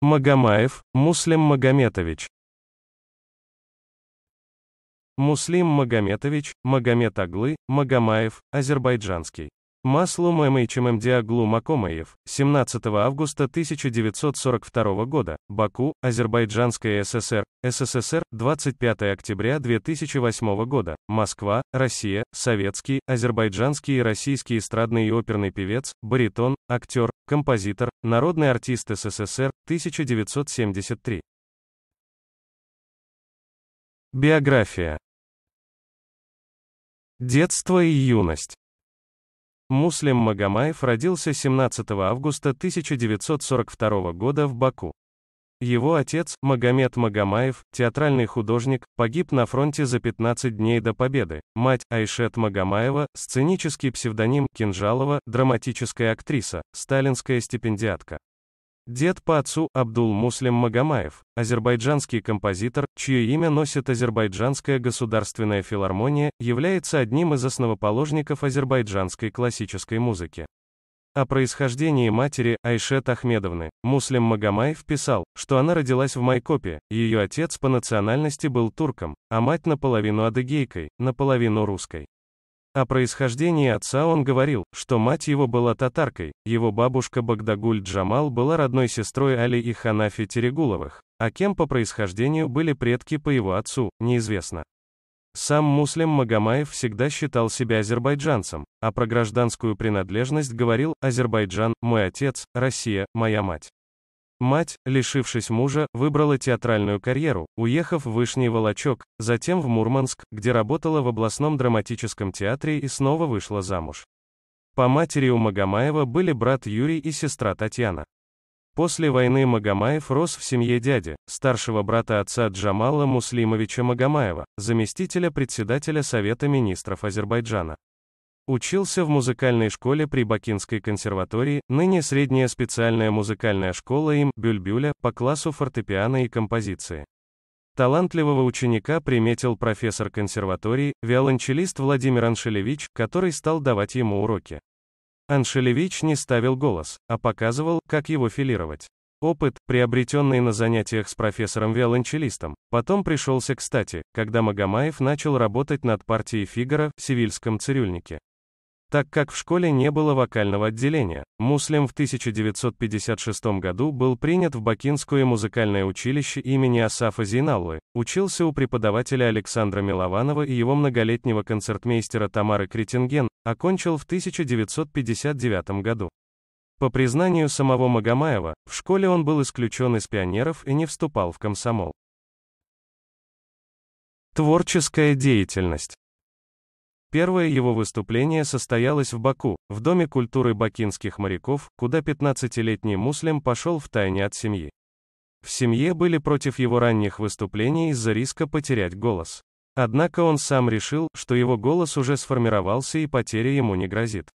Магомаев, Муслим Магометович. Муслим Магометович, Магомед Аглы, Магомаев, азербайджанский. Маслум МХММД Аглу Макомаев, 17 августа 1942 года, Баку, Азербайджанская ССР, СССР, 25 октября 2008 года, Москва, Россия, советский, азербайджанский и российский эстрадный и оперный певец, баритон, актер, композитор, народный артист СССР, 1973. Биография. Детство и юность. Муслим Магомаев родился 17 августа 1942 года в Баку. Его отец, Магомед Магомаев, театральный художник, погиб на фронте за 15 дней до победы. Мать, Айшет Магомаева, сценический псевдоним Кинжалова, драматическая актриса, сталинская стипендиатка. Дед по отцу Абдул Муслим Магомаев, азербайджанский композитор, чье имя носит Азербайджанская государственная филармония, является одним из основоположников азербайджанской классической музыки. О происхождении матери Айшет Ахмедовны Муслим Магомаев писал, что она родилась в Майкопе, ее отец по национальности был турком, а мать наполовину адыгейкой, наполовину русской. О происхождении отца он говорил, что мать его была татаркой, его бабушка Багдагуль Джамал была родной сестрой Али и Ханафи Терегуловых, а кем по происхождению были предки по его отцу, неизвестно. Сам Муслим Магомаев всегда считал себя азербайджанцем, а про гражданскую принадлежность говорил «Азербайджан – мой отец, Россия – моя мать». Мать, лишившись мужа, выбрала театральную карьеру, уехав в Вышний Волочок, затем в Мурманск, где работала в областном драматическом театре и снова вышла замуж. По матери у Магомаева были брат Юрий и сестра Татьяна. После войны Магомаев рос в семье дяди, старшего брата отца Джамала Муслимовича Магомаева, заместителя председателя Совета министров Азербайджана. Учился в музыкальной школе при Бакинской консерватории, ныне средняя специальная музыкальная школа им Бюльбюля по классу фортепиано и композиции. Талантливого ученика приметил профессор консерватории, виолончелист Владимир Аншелевич, который стал давать ему уроки. Аншелевич не ставил голос, а показывал, как его филировать. Опыт, приобретенный на занятиях с профессором-виолончелистом, потом пришелся кстати, когда Магомаев начал работать над партией Фигара в «Сивильском цирюльнике». Так как в школе не было вокального отделения, Муслим в 1956 году был принят в Бакинское музыкальное училище имени Асафа Зейналлы, учился у преподавателя Александра Милованова и его многолетнего концертмейстера Тамары Кретенген, окончил в 1959 году. По признанию самого Магомаева, в школе он был исключен из пионеров и не вступал в комсомол. Творческая деятельность Первое его выступление состоялось в Баку, в Доме культуры бакинских моряков, куда 15-летний муслим пошел втайне от семьи. В семье были против его ранних выступлений из-за риска потерять голос. Однако он сам решил, что его голос уже сформировался и потеря ему не грозит.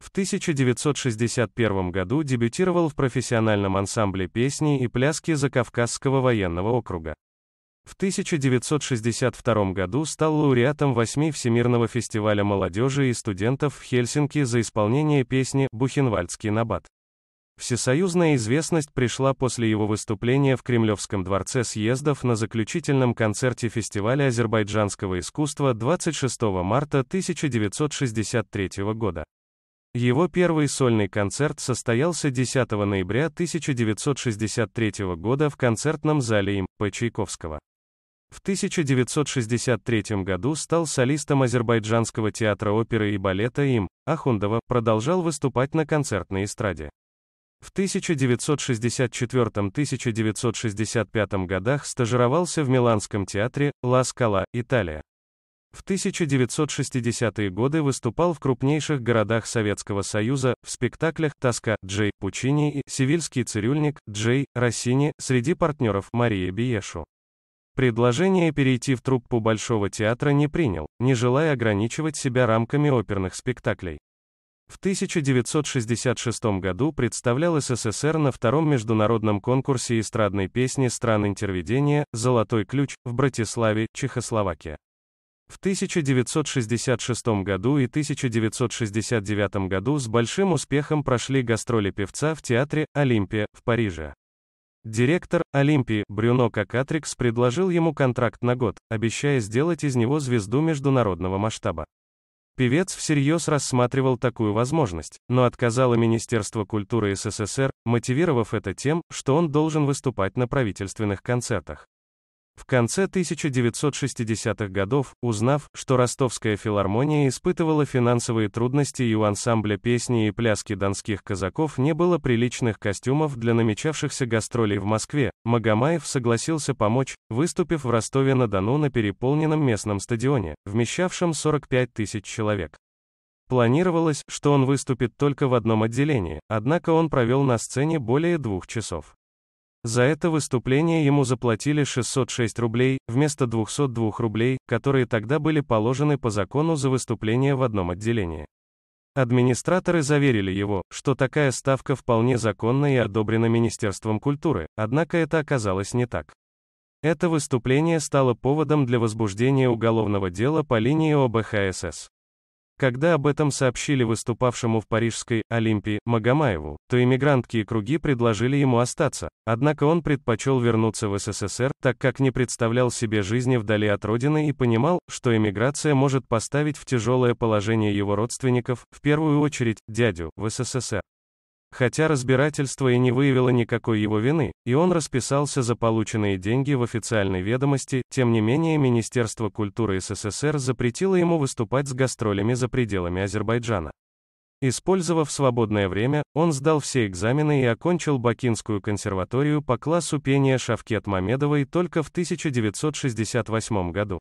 В 1961 году дебютировал в профессиональном ансамбле песни и пляски Закавказского военного округа. В 1962 году стал лауреатом 8 Всемирного фестиваля молодежи и студентов в Хельсинки за исполнение песни «Бухенвальдский набат». Всесоюзная известность пришла после его выступления в Кремлевском дворце съездов на заключительном концерте фестиваля азербайджанского искусства 26 марта 1963 года. Его первый сольный концерт состоялся 10 ноября 1963 года в концертном зале им. П. Чайковского. В 1963 году стал солистом Азербайджанского театра оперы и балета им, Ахундова, продолжал выступать на концертной эстраде. В 1964-1965 годах стажировался в Миланском театре «Ла Скала», Италия. В 1960-е годы выступал в крупнейших городах Советского Союза, в спектаклях «Тоска» Джей Пучини и «Сивильский цирюльник» Джей Россини среди партнеров Мария Биешу. Предложение перейти в труппу Большого театра не принял, не желая ограничивать себя рамками оперных спектаклей. В 1966 году представлял СССР на втором международном конкурсе эстрадной песни стран интерведения «Золотой ключ» в Братиславе, Чехословакия. В 1966 году и 1969 году с большим успехом прошли гастроли певца в театре «Олимпия» в Париже. Директор Олимпии Брюно Кокатрикс предложил ему контракт на год, обещая сделать из него звезду международного масштаба. Певец всерьез рассматривал такую возможность, но отказало Министерство культуры СССР, мотивировав это тем, что он должен выступать на правительственных концертах. В конце 1960-х годов, узнав, что ростовская филармония испытывала финансовые трудности и у ансамбля песни и пляски донских казаков не было приличных костюмов для намечавшихся гастролей в Москве, Магомаев согласился помочь, выступив в Ростове-на-Дону на переполненном местном стадионе, вмещавшем 45 тысяч человек. Планировалось, что он выступит только в одном отделении, однако он провел на сцене более двух часов. За это выступление ему заплатили 606 рублей, вместо 202 рублей, которые тогда были положены по закону за выступление в одном отделении. Администраторы заверили его, что такая ставка вполне законна и одобрена Министерством культуры, однако это оказалось не так. Это выступление стало поводом для возбуждения уголовного дела по линии ОБХСС. Когда об этом сообщили выступавшему в парижской «Олимпии» Магомаеву, то иммигрантские круги предложили ему остаться, однако он предпочел вернуться в СССР, так как не представлял себе жизни вдали от родины и понимал, что эмиграция может поставить в тяжелое положение его родственников, в первую очередь, дядю, в СССР. Хотя разбирательство и не выявило никакой его вины, и он расписался за полученные деньги в официальной ведомости, тем не менее Министерство культуры СССР запретило ему выступать с гастролями за пределами Азербайджана. Использовав свободное время, он сдал все экзамены и окончил Бакинскую консерваторию по классу пения Шавкет Мамедовой только в 1968 году.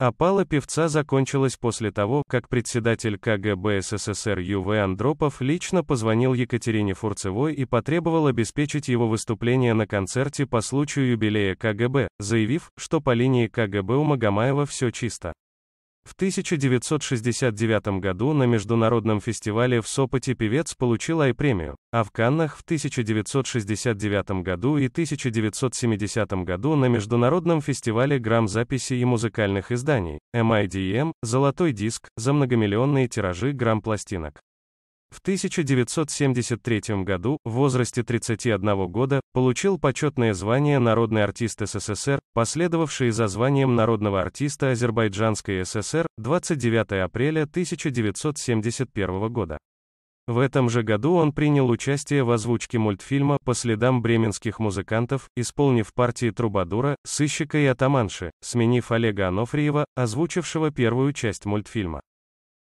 Опала а певца закончилась после того, как председатель КГБ СССР Ю.В. Андропов лично позвонил Екатерине Фурцевой и потребовал обеспечить его выступление на концерте по случаю юбилея КГБ, заявив, что по линии КГБ у Магомаева все чисто. В 1969 году на международном фестивале в Сопоте певец получил Ай-премию, а в Каннах в 1969 году и 1970 году на международном фестивале грамм записи и музыкальных изданий, MIDM, золотой диск, за многомиллионные тиражи грамм пластинок. В 1973 году, в возрасте 31 года, получил почетное звание «Народный артист СССР», последовавшее за званием «Народного артиста Азербайджанской ССР» 29 апреля 1971 года. В этом же году он принял участие в озвучке мультфильма «По следам бременских музыкантов», исполнив партии Трубадура, Сыщика и Атаманши, сменив Олега Анофриева, озвучившего первую часть мультфильма.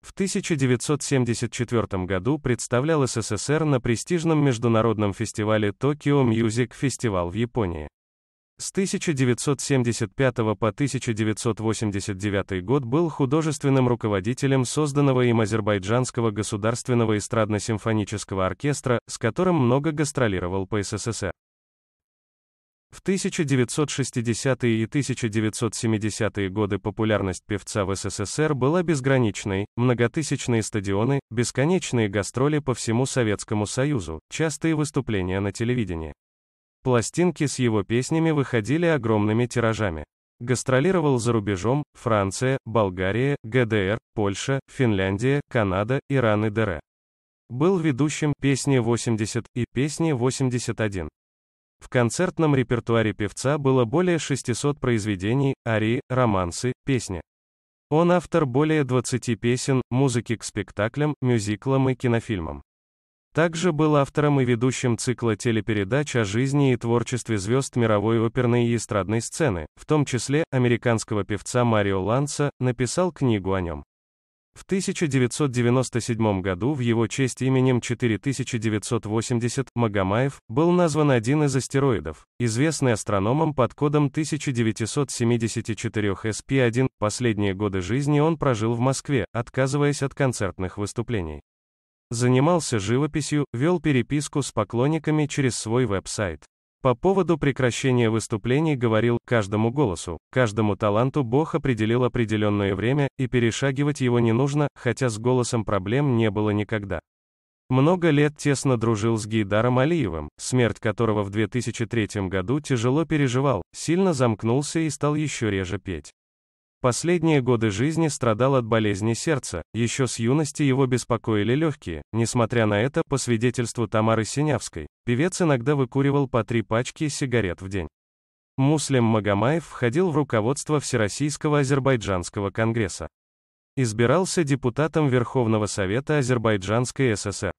В 1974 году представлял СССР на престижном международном фестивале Tokyo Music Festival в Японии. С 1975 по 1989 год был художественным руководителем созданного им Азербайджанского государственного эстрадно-симфонического оркестра, с которым много гастролировал по СССР. В 1960-е и 1970-е годы популярность певца в СССР была безграничной, многотысячные стадионы, бесконечные гастроли по всему Советскому Союзу, частые выступления на телевидении. Пластинки с его песнями выходили огромными тиражами. Гастролировал за рубежом, Франция, Болгария, ГДР, Польша, Финляндия, Канада, Иран и ДР. Был ведущим «Песни 80» и «Песни 81». В концертном репертуаре певца было более 600 произведений, арии, романсы, песни. Он автор более 20 песен, музыки к спектаклям, мюзиклам и кинофильмам. Также был автором и ведущим цикла телепередач о жизни и творчестве звезд мировой оперной и эстрадной сцены, в том числе американского певца Марио Ланса, написал книгу о нем. В 1997 году в его честь именем 4980 Магомаев был назван один из астероидов, известный астрономом под кодом 1974 SP1. Последние годы жизни он прожил в Москве, отказываясь от концертных выступлений. Занимался живописью, вел переписку с поклонниками через свой веб-сайт. По поводу прекращения выступлений говорил, каждому голосу, каждому таланту Бог определил определенное время, и перешагивать его не нужно, хотя с голосом проблем не было никогда. Много лет тесно дружил с Гейдаром Алиевым, смерть которого в 2003 году тяжело переживал, сильно замкнулся и стал еще реже петь. Последние годы жизни страдал от болезни сердца, еще с юности его беспокоили легкие. Несмотря на это, по свидетельству Тамары Синявской, певец иногда выкуривал по три пачки сигарет в день. Муслим Магомаев входил в руководство Всероссийского азербайджанского конгресса. Избирался депутатом Верховного Совета Азербайджанской ССР.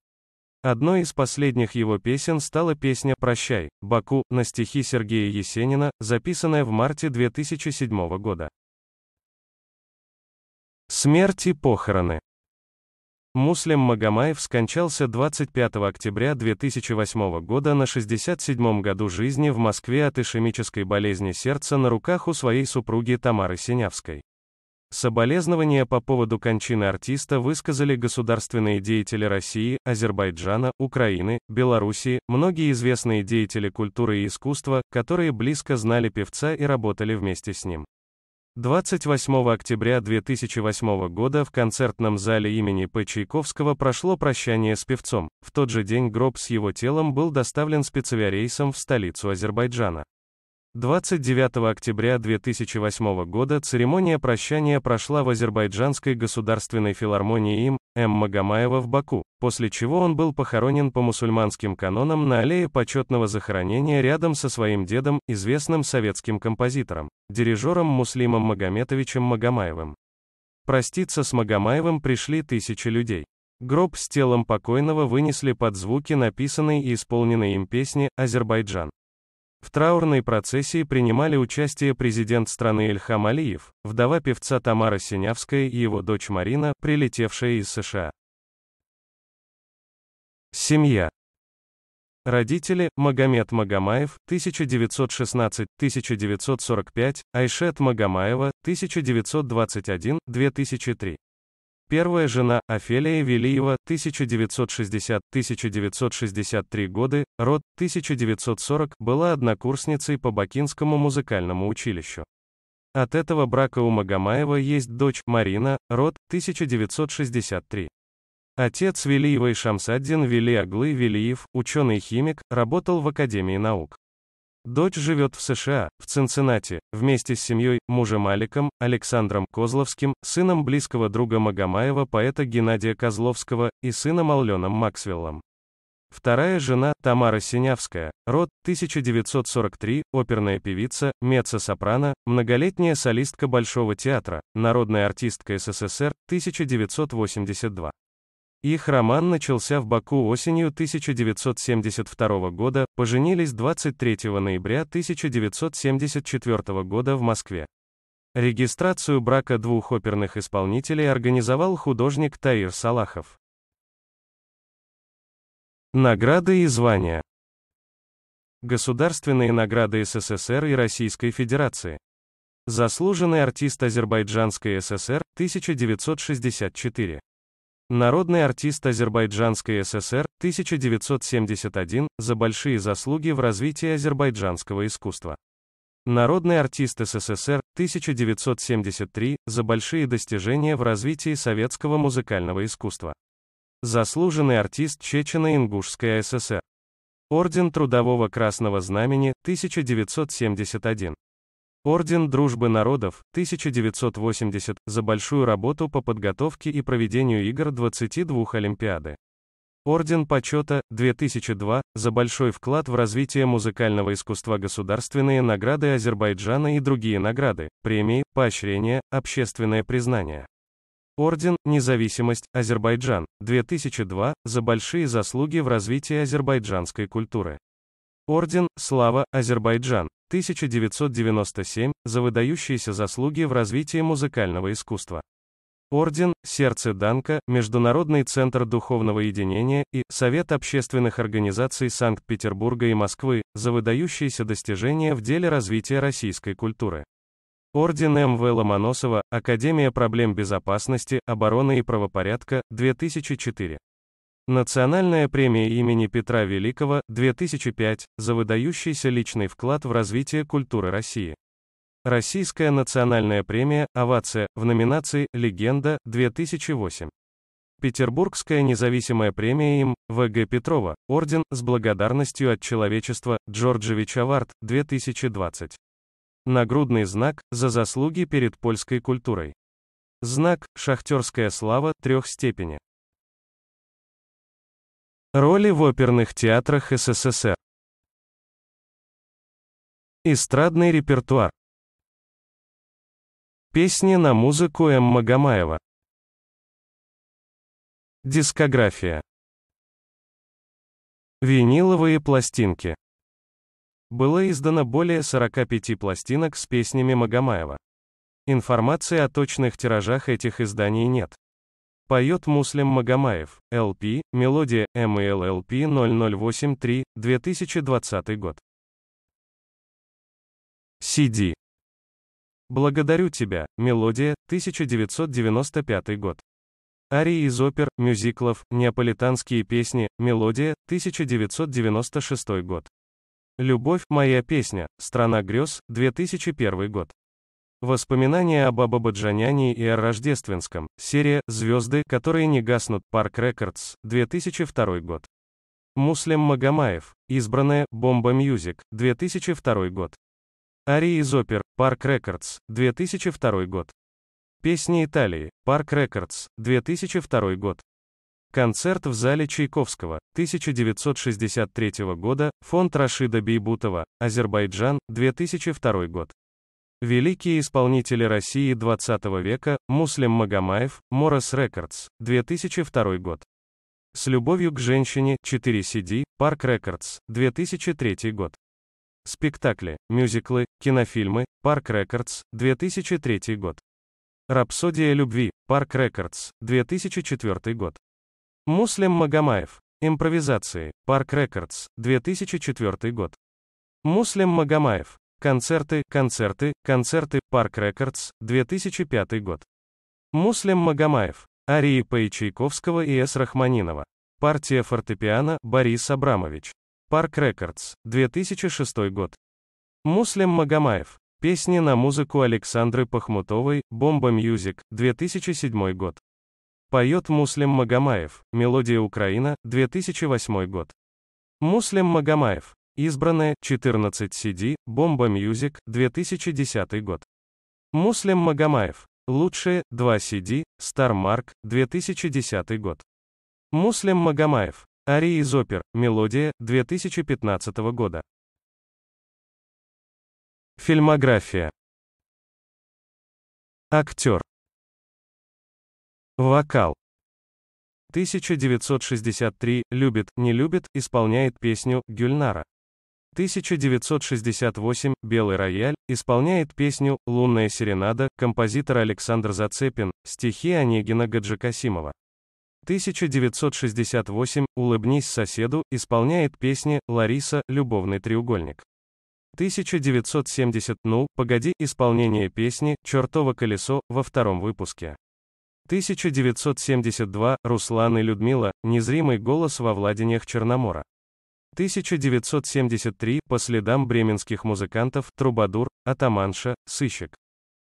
Одной из последних его песен стала песня «Прощай», Баку, на стихи Сергея Есенина, записанная в марте 2007 года. Смерть и похороны. Муслим Магомаев скончался 25 октября 2008 года на 67-м году жизни в Москве от ишемической болезни сердца на руках у своей супруги Тамары Синявской. Соболезнования по поводу кончины артиста высказали государственные деятели России, Азербайджана, Украины, Белоруссии, многие известные деятели культуры и искусства, которые близко знали певца и работали вместе с ним. 28 октября 2008 года в концертном зале имени П. Чайковского прошло прощание с певцом. В тот же день гроб с его телом был доставлен спецавиарейсом в столицу Азербайджана. 29 октября 2008 года церемония прощания прошла в Азербайджанской государственной филармонии им М. Магомаева в Баку, после чего он был похоронен по мусульманским канонам на аллее почетного захоронения рядом со своим дедом, известным советским композитором, дирижером Муслимом Магометовичем Магомаевым. Проститься с Магомаевым пришли тысячи людей. Гроб с телом покойного вынесли под звуки написанной и исполненной им песни «Азербайджан». В траурной процессии принимали участие президент страны Эльхам Алиев, вдова певца Тамара Синявская и его дочь Марина, прилетевшая из США. Семья. Родители – Магомед Магомаев, 1916-1945, Айшет Магомаева, 1921-2003. Первая жена, Офелия Велиева, 1960-1963 годы, род 1940, была однокурсницей по Бакинскому музыкальному училищу. От этого брака у Магомаева есть дочь, Марина, род 1963. Отец Велиевой Шамсаддин Велиаглы Велиев, ученый-химик, работал в Академии наук. Дочь живет в США, в Цинциннати, вместе с семьей, мужем Аликом, Александром Козловским, сыном близкого друга Магомаева поэта Геннадия Козловского и сыном Алленом Максвеллом. Вторая жена, Тамара Синявская, род, 1943, оперная певица, меццо-сопрано, многолетняя солистка Большого театра, народная артистка СССР, 1982. Их роман начался в Баку осенью 1972 года, поженились 23 ноября 1974 года в Москве. Регистрацию брака двух оперных исполнителей организовал художник Таир Салахов. Награды и звания. Государственные награды СССР и Российской Федерации. Заслуженный артист Азербайджанской ССР 1964. Народный артист Азербайджанской ССР, 1971, за большие заслуги в развитии азербайджанского искусства. Народный артист СССР, 1973, за большие достижения в развитии советского музыкального искусства. Заслуженный артист Чечено-Ингушская ССР. Орден Трудового Красного Знамени, 1971. Орден Дружбы Народов, 1980, за большую работу по подготовке и проведению игр 22 Олимпиады. Орден Почета, 2002, за большой вклад в развитие музыкального искусства государственные награды Азербайджана и другие награды, премии, поощрения, общественное признание. Орден «Независимость», Азербайджан, 2002, за большие заслуги в развитии азербайджанской культуры. Орден «Слава, Азербайджан», 1997, за выдающиеся заслуги в развитии музыкального искусства. Орден «Сердце Данка», Международный центр духовного единения и Совет общественных организаций Санкт-Петербурга и Москвы, за выдающиеся достижения в деле развития российской культуры. Орден М.В. Ломоносова, Академия проблем безопасности, обороны и правопорядка, 2004. Национальная премия имени Петра Великого, 2005, за выдающийся личный вклад в развитие культуры России. Российская национальная премия «Овация» в номинации «Легенда» 2008. Петербургская независимая премия им. В.Г. Петрова, орден с благодарностью от человечества, Джорджевич Авард, 2020. Нагрудный знак за заслуги перед польской культурой. Знак «Шахтерская слава» трех степени. Роли в оперных театрах СССР. Эстрадный репертуар. Песни на музыку М. Магомаева. Дискография. Виниловые пластинки. Было издано более 45 пластинок с песнями Магомаева. Информации о точных тиражах этих изданий нет. Поет Муслим Магомаев, ЛП, мелодия, МЛЛП 0083, 2020 год. CD. Благодарю тебя, мелодия, 1995 год. Арии из опер, мюзиклов, неаполитанские песни, мелодия, 1996 год. Любовь, моя песня, страна грез, 2001 год. Воспоминания об Абабаджаняне и о Рождественском. Серия «Звезды, которые не гаснут. Парк Рекордс. 2002 год. Муслим Магомаев. Избранная. Бомба Мьюзик. 2002 год. Ари из опер. Парк Рекордс. 2002 год. Песни Италии. Парк Рекордс. 2002 год. Концерт в зале Чайковского, 1963 года, фонд Рашида Бейбутова, Азербайджан, 2002 год. Великие исполнители России 20 века, Муслим Магомаев, Морос Рекордс, 2002 год. С любовью к женщине, 4 CD, Парк Рекордс, 2003 год. Спектакли, мюзиклы, кинофильмы, Парк Рекордс, 2003 год. Рапсодия любви, Парк Рекордс, 2004 год. Муслим Магомаев, импровизации, Парк Рекордс, 2004 год. Муслим Магомаев, Концерты, концерты, концерты, Парк Рекордс, 2005 год. Муслим Магомаев. Арии по Чайковского и С. Рахманинова. Партия фортепиано, Борис Абрамович. Парк Рекордс, 2006 год. Муслим Магомаев. Песни на музыку Александры Пахмутовой, Бомба Мьюзик, 2007 год. Поет Муслим Магомаев, Мелодия Украина, 2008 год. Муслим Магомаев, Избранное, 14 CD, Бомба Мьюзик, 2010 год. Муслим Магомаев. Лучшие, 2 CD, Стармарк, 2010 год. Муслим Магомаев. Арии из опер, Мелодия, 2015 года. Фильмография. Актер. Вокал. 1963, любит, не любит, исполняет песню «Гюльнара». 1968, «Белый рояль», исполняет песню «Лунная серенада» композитора Александр Зацепин, стихи Онегина Гаджикасимова. 1968, «Улыбнись соседу» исполняет песни «Лариса, любовный треугольник». 1970, «Ну, погоди» исполнение песни «Чертово колесо» во втором выпуске. 1972, Руслан и Людмила, незримый голос во владениях Черномора. 1973 по следам бременских музыкантов Трубадур, Атаманша, Сыщик.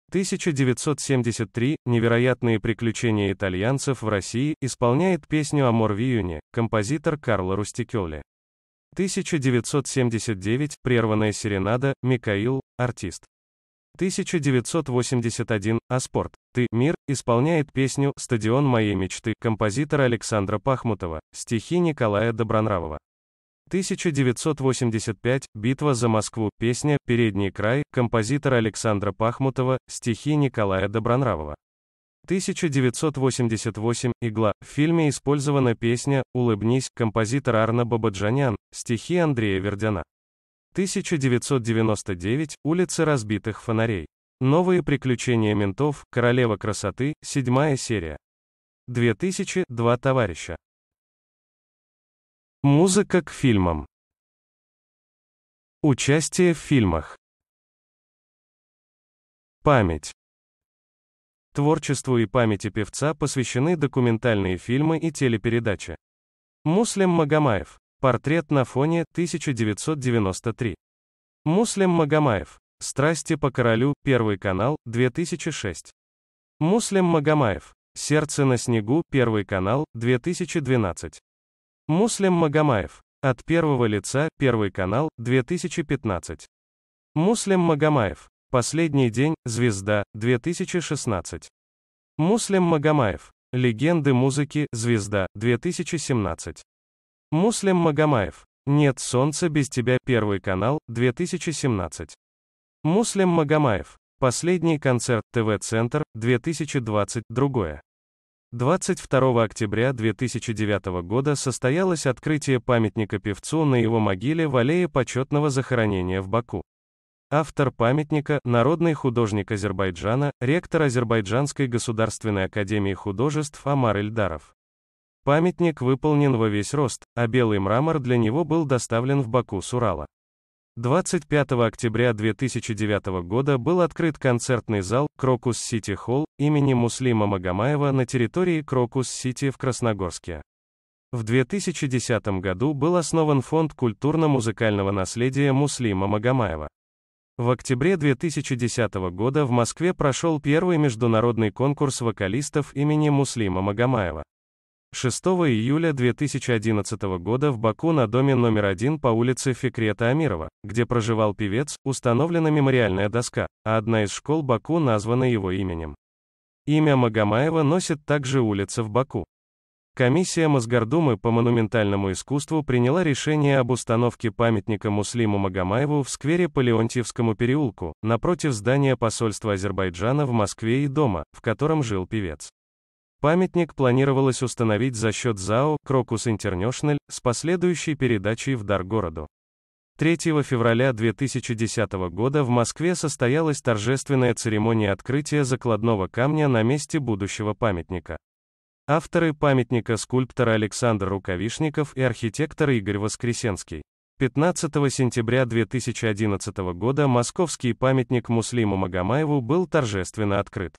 1973 Невероятные приключения итальянцев в России исполняет песню Амор Виюни, композитор Карло Рустикёли. 1979 Прерванная серенада Микаил, артист. 1981 А спорт. Ты, мир, исполняет песню «Стадион моей мечты» композитора Александра Пахмутова, стихи Николая Добронравова. 1985, «Битва за Москву», песня «Передний край», Композитор Александра Пахмутова, стихи Николая Добронравова. 1988, «Игла», в фильме использована песня «Улыбнись», композитор Арна Бабаджанян, стихи Андрея Вердяна. 1999, «Улицы разбитых фонарей». Новые приключения ментов, королева красоты, седьмая серия. 2002. товарища. Музыка к фильмам. Участие в фильмах. Память. Творчеству и памяти певца посвящены документальные фильмы и телепередачи. Муслим Магомаев. Портрет на фоне 1993. Муслим Магомаев. Страсти по королю, Первый канал, 2006. Муслим Магомаев. Сердце на снегу, Первый канал, 2012. Муслим Магомаев. От первого лица, Первый канал, 2015. Муслим Магомаев. Последний день, Звезда, 2016. Муслим Магомаев. Легенды музыки, Звезда, 2017. Муслим Магомаев. Нет солнца без тебя, Первый канал, 2017. Муслим Магомаев. Последний концерт ТВ-центр, 2020, другое. 22 октября 2009 года состоялось открытие памятника певцу на его могиле в аллее почетного захоронения в Баку. Автор памятника – народный художник Азербайджана, ректор Азербайджанской государственной академии художеств Амар Эльдаров. Памятник выполнен во весь рост, а белый мрамор для него был доставлен в Баку с Урала. 25 октября 2009 года был открыт концертный зал «Крокус Сити Холл» имени Муслима Магомаева на территории Крокус Сити в Красногорске. В 2010 году был основан Фонд культурно-музыкального наследия Муслима Магомаева. В октябре 2010 года в Москве прошел первый международный конкурс вокалистов имени Муслима Магомаева. 6 июля 2011 года в Баку на доме номер один по улице Фикрета Амирова, где проживал певец, установлена мемориальная доска, а одна из школ Баку названа его именем. Имя Магомаева носит также улица в Баку. Комиссия Мосгордумы по монументальному искусству приняла решение об установке памятника Муслиму Магомаеву в сквере по Леонтьевскому переулку, напротив здания посольства Азербайджана в Москве и дома, в котором жил певец. Памятник планировалось установить за счет ЗАО «Крокус Интернешнель, с последующей передачей в дар городу. 3 февраля 2010 года в Москве состоялась торжественная церемония открытия закладного камня на месте будущего памятника. Авторы памятника скульптора Александр Рукавишников и архитектор Игорь Воскресенский. 15 сентября 2011 года московский памятник Муслиму Магомаеву был торжественно открыт.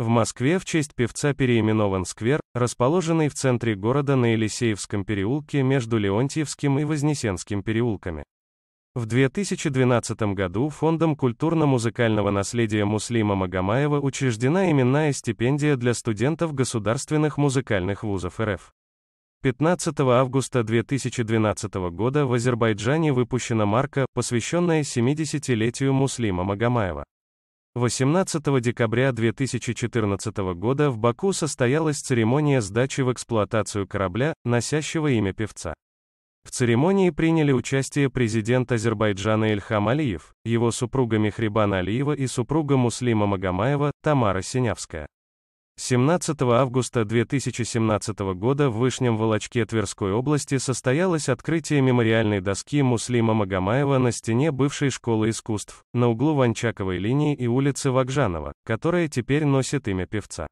В Москве в честь певца переименован сквер, расположенный в центре города на Елисеевском переулке между Леонтьевским и Вознесенским переулками. В 2012 году Фондом культурно-музыкального наследия Муслима Магомаева учреждена именная стипендия для студентов государственных музыкальных вузов РФ. 15 августа 2012 года в Азербайджане выпущена марка, посвященная 70-летию Муслима Магомаева. 18 декабря 2014 года в Баку состоялась церемония сдачи в эксплуатацию корабля, носящего имя певца. В церемонии приняли участие президент Азербайджана Ильхам Алиев, его супруга Мехрибан Алиева и супруга Муслима Магомаева, Тамара Синявская. 17 августа 2017 года в Вышнем Волочке Тверской области состоялось открытие мемориальной доски Муслима Магомаева на стене бывшей школы искусств, на углу Ванчаковой линии и улицы Вакжанова, которая теперь носит имя певца.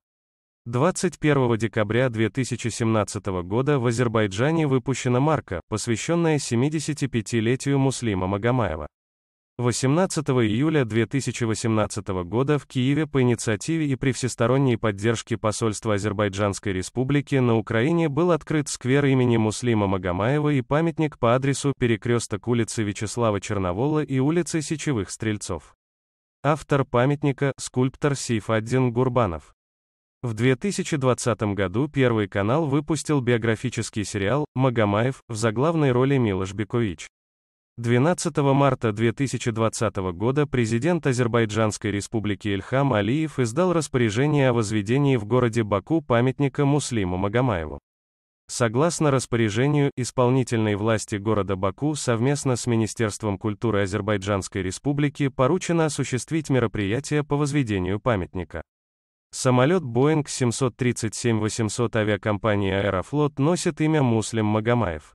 21 декабря 2017 года в Азербайджане выпущена марка, посвященная 75-летию Муслима Магомаева. 18 июля 2018 года в Киеве по инициативе и при всесторонней поддержке посольства Азербайджанской республики на Украине был открыт сквер имени Муслима Магомаева и памятник по адресу перекресток улицы Вячеслава Черновола и улицы Сечевых Стрельцов. Автор памятника – скульптор Сейфаддин Гурбанов. В 2020 году Первый канал выпустил биографический сериал «Магомаев» в заглавной роли Милош Бекович. 12 марта 2020 года президент Азербайджанской республики Ильхам Алиев издал распоряжение о возведении в городе Баку памятника Муслиму Магомаеву. Согласно распоряжению исполнительной власти города Баку совместно с Министерством культуры Азербайджанской Республики поручено осуществить мероприятие по возведению памятника. Самолет Boeing 737-800 авиакомпании «Аэрофлот» носит имя Муслим Магомаев.